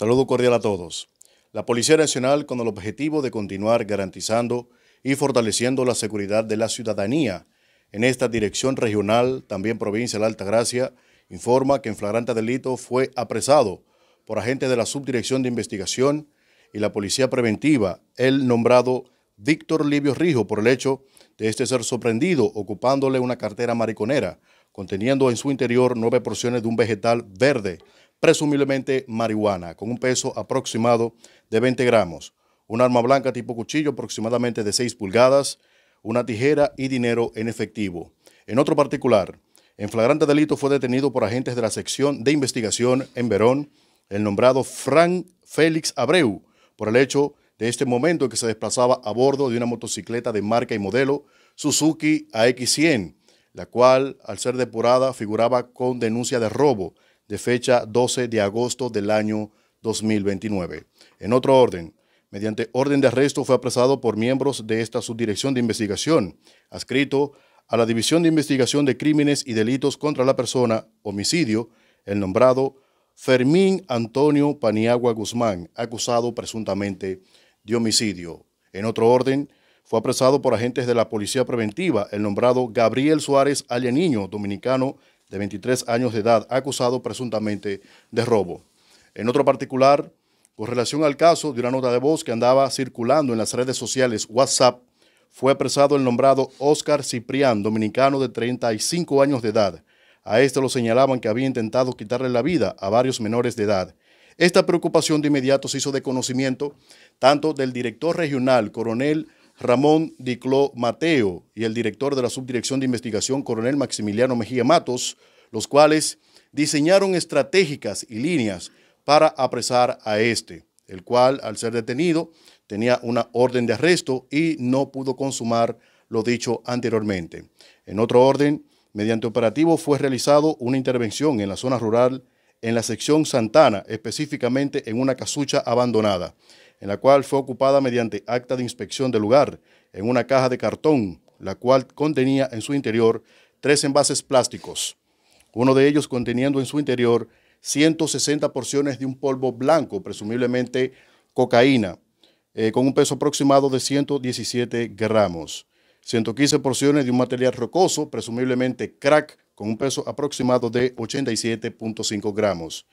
Saludo cordial a todos. La Policía Nacional, con el objetivo de continuar garantizando y fortaleciendo la seguridad de la ciudadanía en esta dirección regional, también provincia de la Gracia, informa que en flagrante delito fue apresado por agentes de la Subdirección de Investigación y la Policía Preventiva, el nombrado Víctor Livio Rijo, por el hecho de este ser sorprendido ocupándole una cartera mariconera, conteniendo en su interior nueve porciones de un vegetal verde presumiblemente marihuana, con un peso aproximado de 20 gramos, un arma blanca tipo cuchillo aproximadamente de 6 pulgadas, una tijera y dinero en efectivo. En otro particular, en flagrante delito fue detenido por agentes de la sección de investigación en Verón el nombrado Frank Félix Abreu por el hecho de este momento que se desplazaba a bordo de una motocicleta de marca y modelo Suzuki AX100, la cual, al ser depurada, figuraba con denuncia de robo, de fecha 12 de agosto del año 2029. En otro orden, mediante orden de arresto fue apresado por miembros de esta subdirección de investigación, adscrito a la División de Investigación de Crímenes y Delitos contra la Persona, homicidio, el nombrado Fermín Antonio Paniagua Guzmán, acusado presuntamente de homicidio. En otro orden, fue apresado por agentes de la Policía Preventiva el nombrado Gabriel Suárez Niño, dominicano de 23 años de edad, acusado presuntamente de robo. En otro particular, con relación al caso de una nota de voz que andaba circulando en las redes sociales WhatsApp, fue apresado el nombrado Oscar Ciprián, dominicano de 35 años de edad. A este lo señalaban que había intentado quitarle la vida a varios menores de edad. Esta preocupación de inmediato se hizo de conocimiento tanto del director regional, coronel Ramón Diclo Mateo y el director de la Subdirección de Investigación, coronel Maximiliano Mejía Matos, los cuales diseñaron estratégicas y líneas para apresar a este, el cual, al ser detenido, tenía una orden de arresto y no pudo consumar lo dicho anteriormente. En otro orden, mediante operativo fue realizado una intervención en la zona rural en la sección Santana, específicamente en una casucha abandonada, en la cual fue ocupada mediante acta de inspección del lugar en una caja de cartón, la cual contenía en su interior tres envases plásticos, uno de ellos conteniendo en su interior 160 porciones de un polvo blanco, presumiblemente cocaína, eh, con un peso aproximado de 117 gramos, 115 porciones de un material rocoso, presumiblemente crack, con un peso aproximado de 87.5 gramos,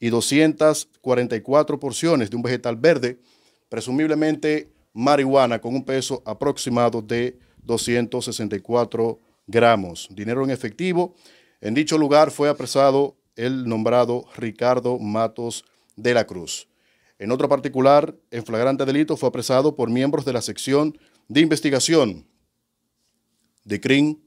y 244 porciones de un vegetal verde, presumiblemente marihuana con un peso aproximado de 264 gramos. Dinero en efectivo. En dicho lugar fue apresado el nombrado Ricardo Matos de la Cruz. En otro particular, en flagrante delito, fue apresado por miembros de la sección de investigación de CRIM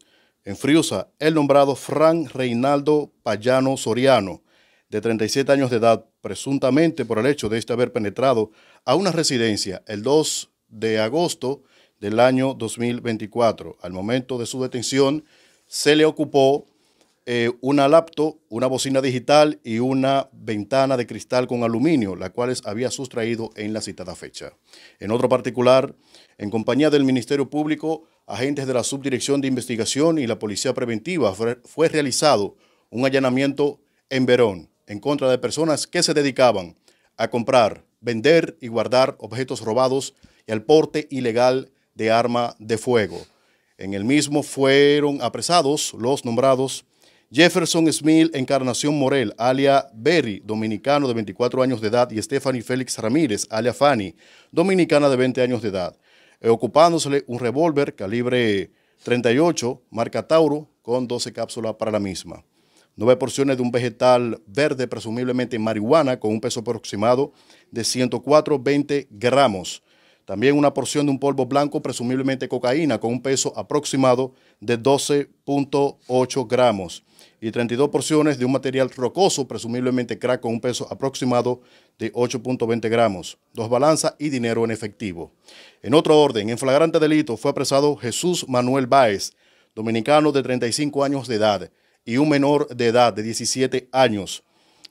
en Friusa, el nombrado Fran Reinaldo Payano Soriano, de 37 años de edad, presuntamente por el hecho de este haber penetrado a una residencia el 2 de agosto del año 2024. Al momento de su detención, se le ocupó eh, una laptop, una bocina digital y una ventana de cristal con aluminio, la cuales había sustraído en la citada fecha. En otro particular, en compañía del Ministerio Público, agentes de la Subdirección de Investigación y la Policía Preventiva, fue realizado un allanamiento en Verón, en contra de personas que se dedicaban a comprar, vender y guardar objetos robados y al porte ilegal de arma de fuego. En el mismo fueron apresados los nombrados Jefferson Smith, Encarnación Morel, alia Berry, dominicano de 24 años de edad, y Stephanie Félix Ramírez, alia Fanny, dominicana de 20 años de edad, eh, ocupándosele un revólver calibre 38, marca Tauro, con 12 cápsulas para la misma. 9 porciones de un vegetal verde, presumiblemente marihuana, con un peso aproximado de 104,20 gramos. También una porción de un polvo blanco, presumiblemente cocaína, con un peso aproximado de 12.8 gramos. Y 32 porciones de un material rocoso, presumiblemente crack, con un peso aproximado de 8.20 gramos. Dos balanzas y dinero en efectivo. En otro orden, en flagrante delito fue apresado Jesús Manuel Báez, dominicano de 35 años de edad, y un menor de edad de 17 años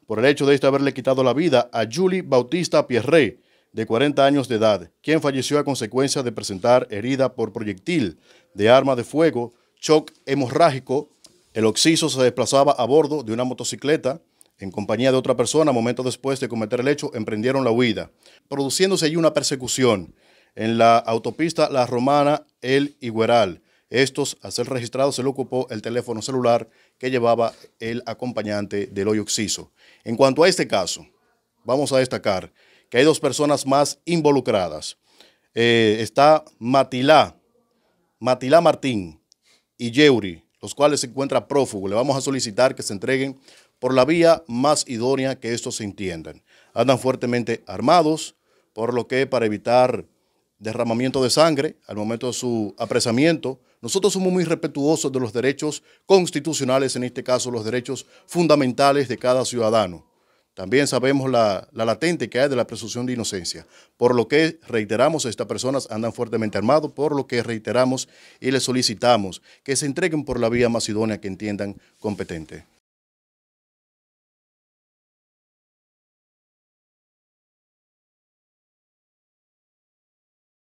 por el hecho de este haberle quitado la vida a Julie Bautista Pierre, de 40 años de edad, quien falleció a consecuencia de presentar herida por proyectil de arma de fuego, shock hemorrágico. El occiso se desplazaba a bordo de una motocicleta en compañía de otra persona. Momentos después de cometer el hecho, emprendieron la huida, produciéndose allí una persecución en la autopista La Romana El Igueral estos, a ser registrados, se le ocupó el teléfono celular que llevaba el acompañante del hoyo exciso. En cuanto a este caso, vamos a destacar que hay dos personas más involucradas. Eh, está Matilá, Matilá Martín y Yeuri, los cuales se encuentran prófugos. Le vamos a solicitar que se entreguen por la vía más idónea que estos se entiendan. Andan fuertemente armados, por lo que para evitar derramamiento de sangre al momento de su apresamiento, nosotros somos muy respetuosos de los derechos constitucionales, en este caso los derechos fundamentales de cada ciudadano. También sabemos la, latente que hay de la presunción de inocencia, por lo que reiteramos, estas personas andan fuertemente armados, por lo que reiteramos y les solicitamos que se entreguen por la vía más idónea que entiendan competente.